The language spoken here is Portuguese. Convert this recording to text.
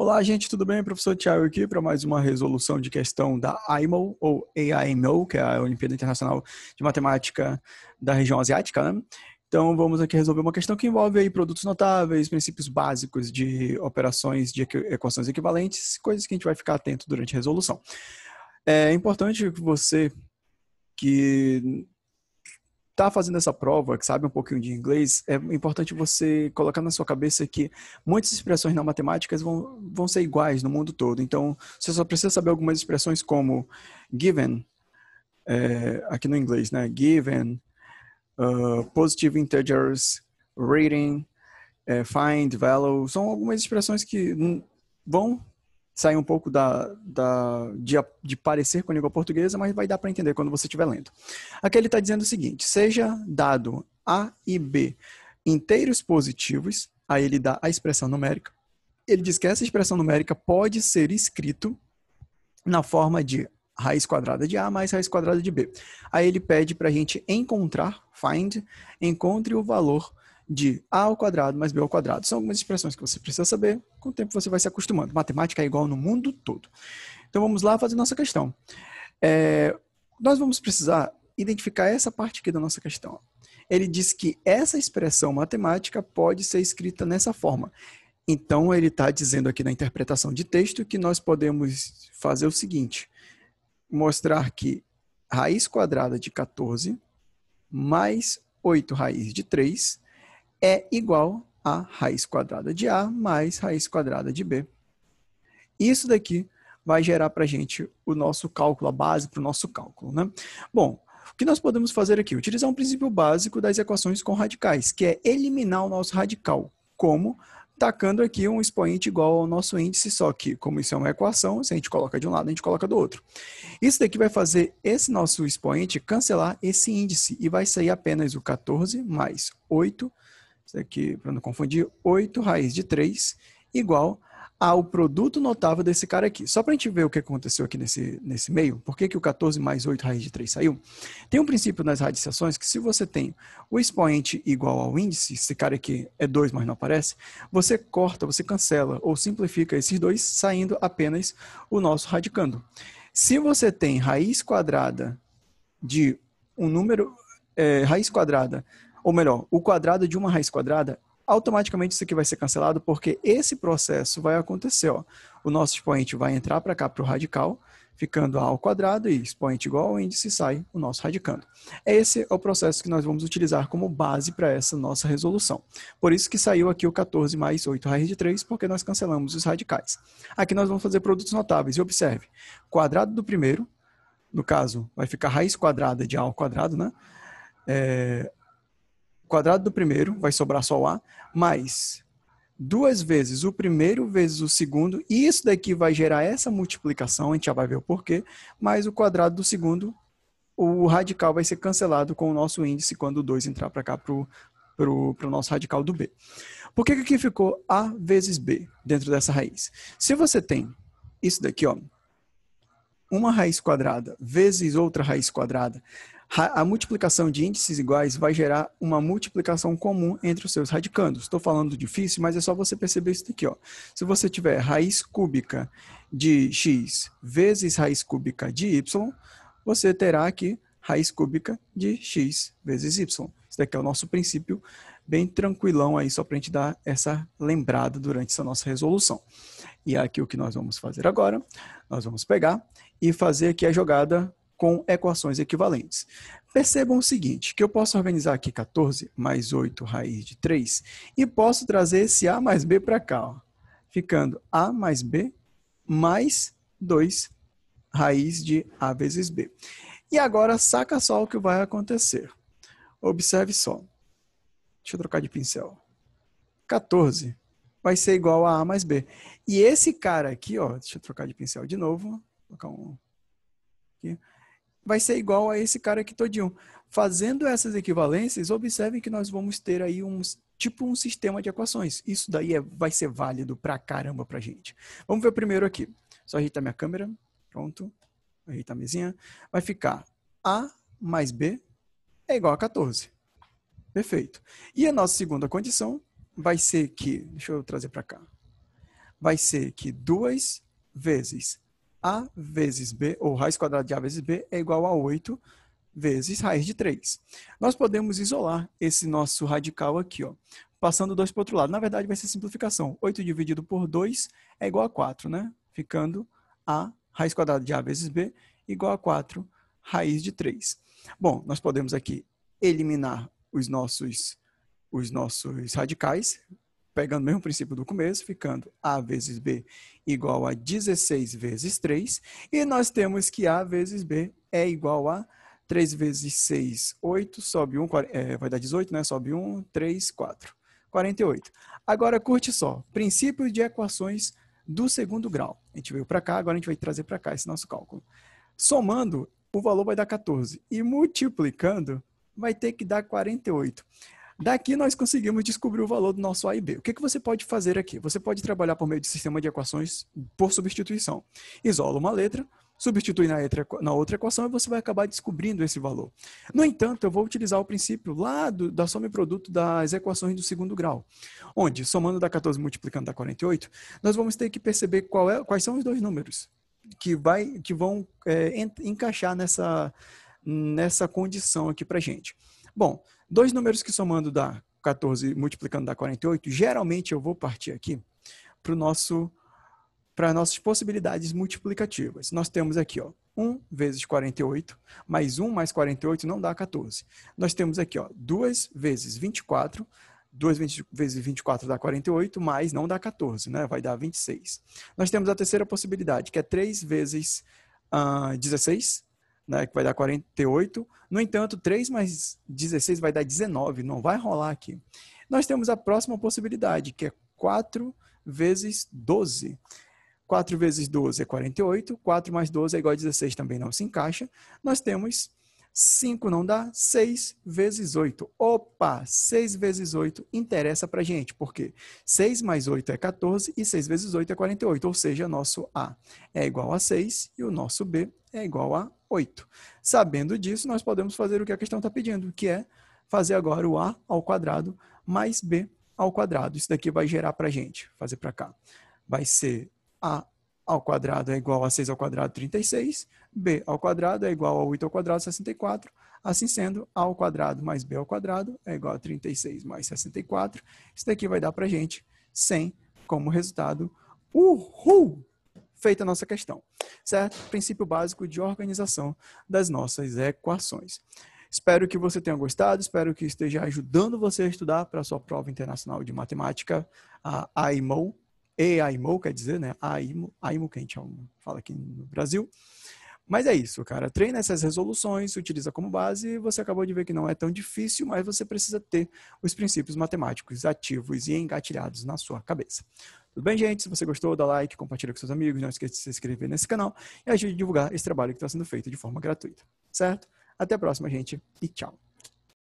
Olá, gente, tudo bem? Professor Tiago aqui para mais uma resolução de questão da IMO, ou AIMO, que é a Olimpíada Internacional de Matemática da região asiática, né? Então, vamos aqui resolver uma questão que envolve aí produtos notáveis, princípios básicos de operações de equações equivalentes, coisas que a gente vai ficar atento durante a resolução. É importante que você que está fazendo essa prova, que sabe um pouquinho de inglês, é importante você colocar na sua cabeça que muitas expressões na matemática vão, vão ser iguais no mundo todo. Então, você só precisa saber algumas expressões como given, é, aqui no inglês, né? Given, uh, positive integers, rating, é, find, value. São algumas expressões que vão sair um pouco da, da, de, de parecer com a língua portuguesa, mas vai dar para entender quando você estiver lendo. Aqui ele está dizendo o seguinte: seja dado A e B inteiros positivos, aí ele dá a expressão numérica. Ele diz que essa expressão numérica pode ser escrito na forma de raiz quadrada de A mais raiz quadrada de B. Aí ele pede para a gente encontrar, find, encontre o valor de a ao quadrado mais b ao quadrado. São algumas expressões que você precisa saber, com o tempo você vai se acostumando. Matemática é igual no mundo todo. Então vamos lá fazer nossa questão. É, nós vamos precisar identificar essa parte aqui da nossa questão. Ele diz que essa expressão matemática pode ser escrita nessa forma. Então, ele está dizendo aqui na interpretação de texto que nós podemos fazer o seguinte: mostrar que raiz quadrada de 14 mais 8 raiz de 3 é igual a raiz quadrada de A mais raiz quadrada de B. Isso daqui vai gerar para a gente o nosso cálculo, a base para o nosso cálculo. Né? Bom, o que nós podemos fazer aqui? Utilizar um princípio básico das equações com radicais, que é eliminar o nosso radical. Como? Tacando aqui um expoente igual ao nosso índice, só que, como isso é uma equação, se a gente coloca de um lado, a gente coloca do outro. Isso daqui vai fazer esse nosso expoente cancelar esse índice e vai sair apenas o 14 mais 8 isso aqui para não confundir, 8 raiz de 3 igual ao produto notável desse cara aqui. Só para a gente ver o que aconteceu aqui nesse, nesse meio, por que, que o 14 mais 8 raiz de 3 saiu? Tem um princípio nas radiciações que se você tem o expoente igual ao índice, esse cara aqui é 2, mas não aparece, você corta, você cancela ou simplifica esses dois, saindo apenas o nosso radicando. Se você tem raiz quadrada de um número, é, raiz quadrada ou melhor, o quadrado de uma raiz quadrada, automaticamente isso aqui vai ser cancelado porque esse processo vai acontecer. Ó. O nosso expoente vai entrar para cá para o radical, ficando a ao quadrado e expoente igual ao índice sai o nosso radicando. Esse é o processo que nós vamos utilizar como base para essa nossa resolução. Por isso que saiu aqui o 14 mais 8 raiz de 3, porque nós cancelamos os radicais. Aqui nós vamos fazer produtos notáveis e observe, quadrado do primeiro, no caso vai ficar raiz quadrada de a ao quadrado, né? É, o quadrado do primeiro, vai sobrar só o A, mais duas vezes o primeiro vezes o segundo, e isso daqui vai gerar essa multiplicação, a gente já vai ver o porquê, mais o quadrado do segundo, o radical vai ser cancelado com o nosso índice quando o 2 entrar para cá para o nosso radical do B. Por que, que aqui ficou A vezes B dentro dessa raiz? Se você tem isso daqui, ó, uma raiz quadrada vezes outra raiz quadrada, a multiplicação de índices iguais vai gerar uma multiplicação comum entre os seus radicandos. Estou falando difícil, mas é só você perceber isso daqui. Ó. Se você tiver raiz cúbica de x vezes raiz cúbica de y, você terá aqui raiz cúbica de x vezes y. Esse daqui é o nosso princípio bem tranquilão aí, só para a gente dar essa lembrada durante essa nossa resolução. E aqui o que nós vamos fazer agora, nós vamos pegar e fazer aqui a jogada com equações equivalentes. Percebam o seguinte, que eu posso organizar aqui 14 mais 8 raiz de 3 e posso trazer esse A mais B para cá, ó, ficando A mais B mais 2 raiz de A vezes B. E agora saca só o que vai acontecer. Observe só. Deixa eu trocar de pincel. 14 vai ser igual a A mais B. E esse cara aqui, ó, deixa eu trocar de pincel de novo, colocar um aqui vai ser igual a esse cara aqui todinho. Fazendo essas equivalências, observem que nós vamos ter aí uns tipo um sistema de equações. Isso daí é, vai ser válido pra caramba pra gente. Vamos ver primeiro aqui. Só ajeitar minha câmera. Pronto. Ajeitar a mesinha. Vai ficar A mais B é igual a 14. Perfeito. E a nossa segunda condição vai ser que, deixa eu trazer para cá, vai ser que 2 vezes a vezes b, ou raiz quadrada de a vezes b, é igual a 8 vezes raiz de 3. Nós podemos isolar esse nosso radical aqui, ó, passando 2 para o outro lado. Na verdade, vai ser simplificação. 8 dividido por 2 é igual a 4, né? Ficando a raiz quadrada de a vezes b igual a 4 raiz de 3. Bom, nós podemos aqui eliminar os nossos, os nossos radicais, pegando o mesmo princípio do começo, ficando A vezes B igual a 16 vezes 3, e nós temos que A vezes B é igual a 3 vezes 6, 8, sobe 1, é, vai dar 18, né? Sobe 1, 3, 4, 48. Agora, curte só, princípio de equações do segundo grau. A gente veio para cá, agora a gente vai trazer para cá esse nosso cálculo. Somando, o valor vai dar 14, e multiplicando, vai ter que dar 48. Daqui nós conseguimos descobrir o valor do nosso A e B. O que, que você pode fazer aqui? Você pode trabalhar por meio de sistema de equações por substituição. Isola uma letra, substitui na, letra, na outra equação e você vai acabar descobrindo esse valor. No entanto, eu vou utilizar o princípio lá do, da soma e produto das equações do segundo grau, onde, somando da 14 multiplicando da 48, nós vamos ter que perceber é, quais são os dois números que, vai, que vão é, encaixar nessa, nessa condição aqui para gente. gente. Bom, dois números que somando dá 14 multiplicando dá 48, geralmente eu vou partir aqui para nosso para nossas possibilidades multiplicativas. Nós temos aqui, ó, 1 vezes 48, mais 1 mais 48 não dá 14. Nós temos aqui, ó, 2 vezes 24, 2 vezes 24 dá 48, mais não dá 14, né? Vai dar 26. Nós temos a terceira possibilidade, que é 3 vezes uh, ah, 16, né, que vai dar 48. No entanto, 3 mais 16 vai dar 19, não vai rolar aqui. Nós temos a próxima possibilidade, que é 4 vezes 12. 4 vezes 12 é 48, 4 mais 12 é igual a 16, também não se encaixa. Nós temos 5 não dá, 6 vezes 8. Opa, 6 vezes 8 interessa para a gente, porque 6 mais 8 é 14 e 6 vezes 8 é 48, ou seja, nosso A é igual a 6 e o nosso B é igual a 8. Sabendo disso, nós podemos fazer o que a questão está pedindo, que é fazer agora o A ao quadrado mais B ao quadrado. Isso daqui vai gerar para a gente, fazer para cá. Vai ser A ao quadrado é igual a 6 ao quadrado, 36, b ao quadrado é igual a 8 ao quadrado, 64, assim sendo, a ao quadrado mais b ao quadrado é igual a 36 mais 64. Isso daqui vai dar para gente 100 como resultado. Uhul! Feita a nossa questão, certo? Princípio básico de organização das nossas equações. Espero que você tenha gostado, espero que esteja ajudando você a estudar para a sua prova internacional de matemática, a IMO e Aimou, quer dizer, né? Aimo, Aimo que a gente fala aqui no Brasil. Mas é isso, cara. Treina essas resoluções, utiliza como base. Você acabou de ver que não é tão difícil, mas você precisa ter os princípios matemáticos ativos e engatilhados na sua cabeça. Tudo bem, gente? Se você gostou, dá like, compartilha com seus amigos. Não esqueça de se inscrever nesse canal e ajude a divulgar esse trabalho que está sendo feito de forma gratuita. Certo? Até a próxima, gente, e tchau.